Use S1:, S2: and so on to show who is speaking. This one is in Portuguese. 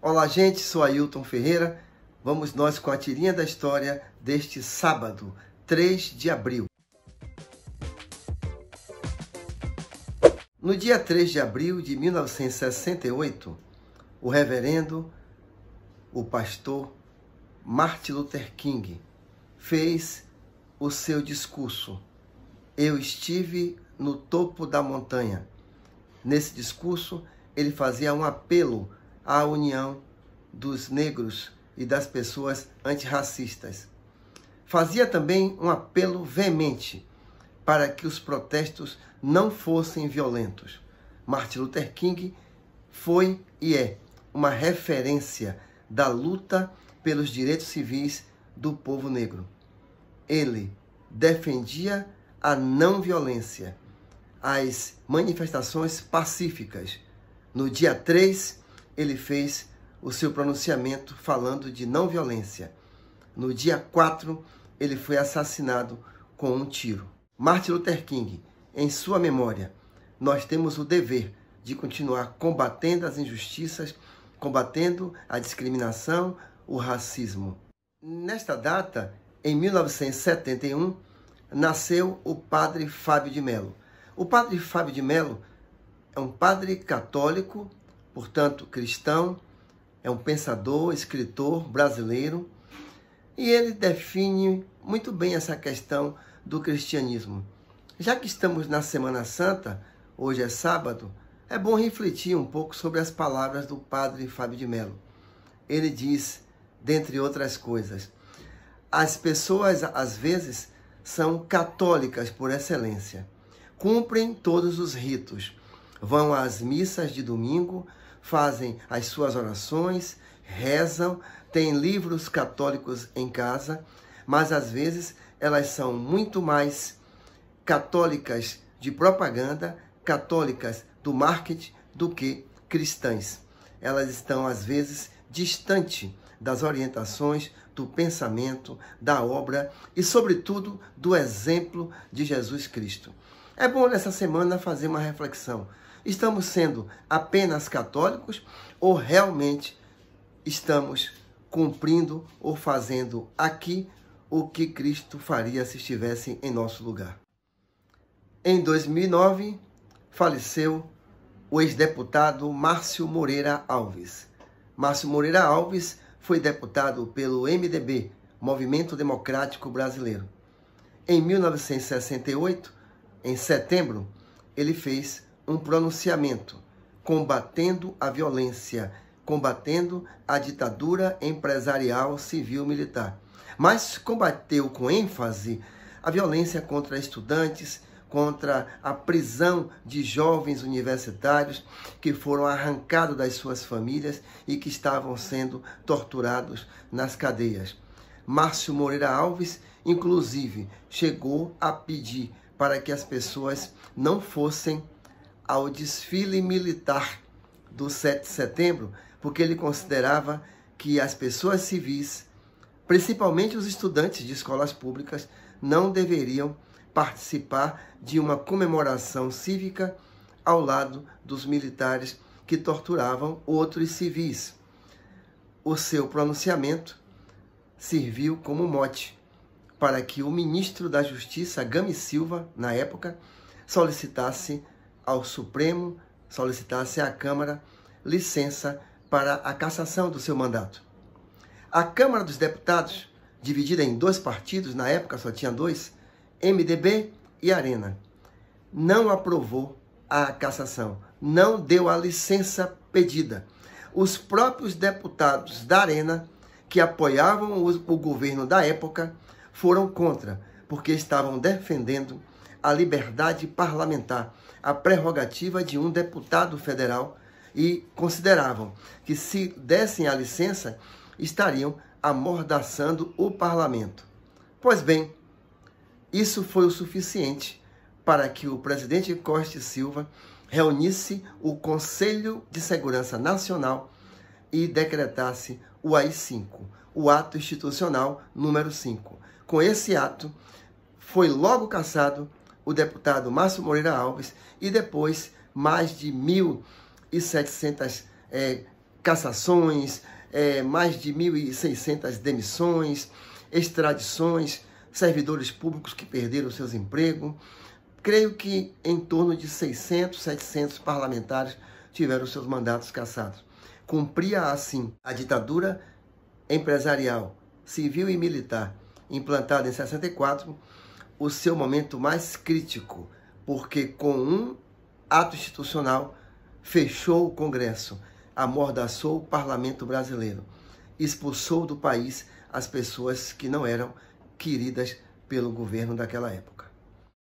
S1: Olá, gente, sou Ailton Ferreira. Vamos nós com a tirinha da história deste sábado, 3 de abril. No dia 3 de abril de 1968, o reverendo, o pastor Martin Luther King fez o seu discurso. Eu estive no topo da montanha. Nesse discurso, ele fazia um apelo à união dos negros e das pessoas antirracistas. Fazia também um apelo veemente para que os protestos não fossem violentos. Martin Luther King foi e é uma referência da luta pelos direitos civis do povo negro. Ele defendia a não violência, as manifestações pacíficas. No dia 3 ele fez o seu pronunciamento falando de não violência. No dia 4, ele foi assassinado com um tiro. Martin Luther King, em sua memória, nós temos o dever de continuar combatendo as injustiças, combatendo a discriminação, o racismo. Nesta data, em 1971, nasceu o padre Fábio de Melo. O padre Fábio de Melo é um padre católico portanto, cristão, é um pensador, escritor brasileiro, e ele define muito bem essa questão do cristianismo. Já que estamos na Semana Santa, hoje é sábado, é bom refletir um pouco sobre as palavras do padre Fábio de Mello. Ele diz, dentre outras coisas, as pessoas às vezes são católicas por excelência. Cumprem todos os ritos, vão às missas de domingo, fazem as suas orações, rezam, têm livros católicos em casa, mas às vezes elas são muito mais católicas de propaganda, católicas do marketing, do que cristãs. Elas estão às vezes distante das orientações, do pensamento, da obra e, sobretudo, do exemplo de Jesus Cristo. É bom nessa semana fazer uma reflexão Estamos sendo apenas católicos ou realmente estamos cumprindo ou fazendo aqui o que Cristo faria se estivesse em nosso lugar? Em 2009, faleceu o ex-deputado Márcio Moreira Alves. Márcio Moreira Alves foi deputado pelo MDB, Movimento Democrático Brasileiro. Em 1968, em setembro, ele fez um pronunciamento combatendo a violência, combatendo a ditadura empresarial civil militar. Mas combateu com ênfase a violência contra estudantes, contra a prisão de jovens universitários que foram arrancados das suas famílias e que estavam sendo torturados nas cadeias. Márcio Moreira Alves, inclusive, chegou a pedir para que as pessoas não fossem ao desfile militar do 7 de setembro, porque ele considerava que as pessoas civis, principalmente os estudantes de escolas públicas, não deveriam participar de uma comemoração cívica ao lado dos militares que torturavam outros civis. O seu pronunciamento serviu como mote para que o ministro da Justiça, Gami Silva, na época, solicitasse ao Supremo solicitasse à Câmara licença para a cassação do seu mandato. A Câmara dos Deputados, dividida em dois partidos, na época só tinha dois, MDB e Arena, não aprovou a cassação, não deu a licença pedida. Os próprios deputados da Arena, que apoiavam o, governo da época, foram contra, porque estavam defendendo a liberdade parlamentar, a prerrogativa de um deputado federal e consideravam que se dessem a licença, estariam amordaçando o parlamento. Pois bem, isso foi o suficiente para que o presidente Costa Silva reunisse o Conselho de Segurança Nacional e decretasse o AI-5, o ato institucional número 5. Com esse ato, foi logo cassado o deputado Márcio Moreira Alves e depois mais de 1.700 é, cassações, é, mais de 1.600 demissões, extradições, servidores públicos que perderam seus empregos. Creio que em torno de 600, 700 parlamentares tiveram seus mandatos cassados. Cumpria assim a ditadura empresarial, civil e militar implantada em 64 o seu momento mais crítico, porque com um ato institucional fechou o Congresso, amordaçou o parlamento brasileiro, expulsou do país as pessoas que não eram queridas pelo governo daquela época.